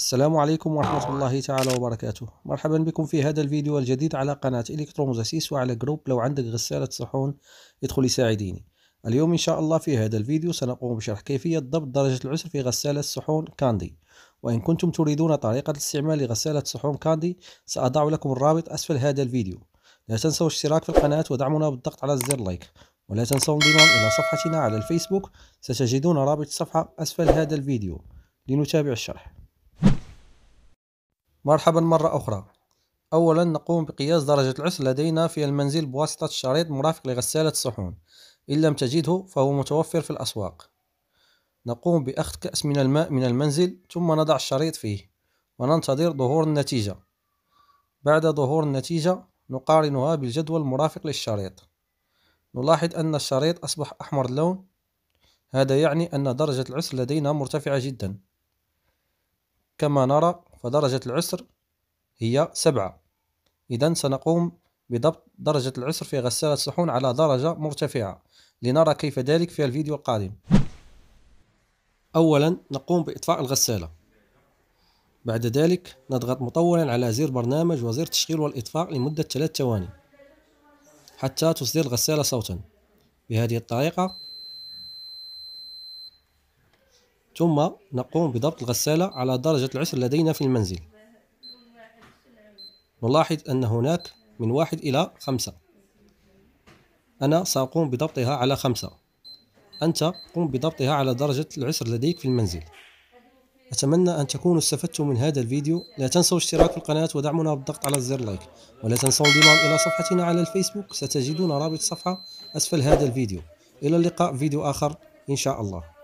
السلام عليكم ورحمة الله تعالى وبركاته مرحبا بكم في هذا الفيديو الجديد على قناة إلكتروموزاسيس وعلى جروب لو عندك غسالة صحون ادخل يساعديني اليوم إن شاء الله في هذا الفيديو سنقوم بشرح كيفية ضبط درجة العسر في غسالة صحون كاندي وإن كنتم تريدون طريقة الاستعمال لغسالة صحون كاندي سأضع لكم الرابط أسفل هذا الفيديو لا تنسوا الاشتراك في القناة ودعمنا بالضغط على زر لايك ولا تنسوا الانضمام إلى صفحتنا على الفيسبوك ستجدون رابط الصفحة أسفل هذا الفيديو لنتابع الشرح مرحبا مرة أخرى أولا نقوم بقياس درجة العسر لدينا في المنزل بواسطة شريط مرافق لغسالة الصحون إن لم تجده فهو متوفر في الأسواق نقوم بأخذ كأس من الماء من المنزل ثم نضع الشريط فيه وننتظر ظهور النتيجة بعد ظهور النتيجة نقارنها بالجدول المرافق للشريط نلاحظ أن الشريط أصبح أحمر اللون هذا يعني أن درجة العسر لدينا مرتفعة جدا كما نرى فدرجة العسر هي سبعة إذا سنقوم بضبط درجة العسر في غسالة الصحون على درجة مرتفعة لنرى كيف ذلك في الفيديو القادم أولا نقوم بإطفاء الغسالة بعد ذلك نضغط مطولا على زر برنامج وزر تشغيل والإطفاء لمدة ثلاث ثواني حتى تصدر الغسالة صوتا بهذه الطريقة ثم نقوم بضبط الغسالة على درجة العسر لدينا في المنزل نلاحظ أن هناك من واحد إلى خمسة أنا سأقوم بضبطها على خمسة أنت قم بضبطها على درجة العسر لديك في المنزل أتمنى أن تكونوا استفدتم من هذا الفيديو لا تنسوا الاشتراك في القناة ودعمنا بالضغط على زر لايك ولا تنسوا الانضمام إلى صفحتنا على الفيسبوك ستجدون رابط الصفحة أسفل هذا الفيديو إلى اللقاء فيديو آخر إن شاء الله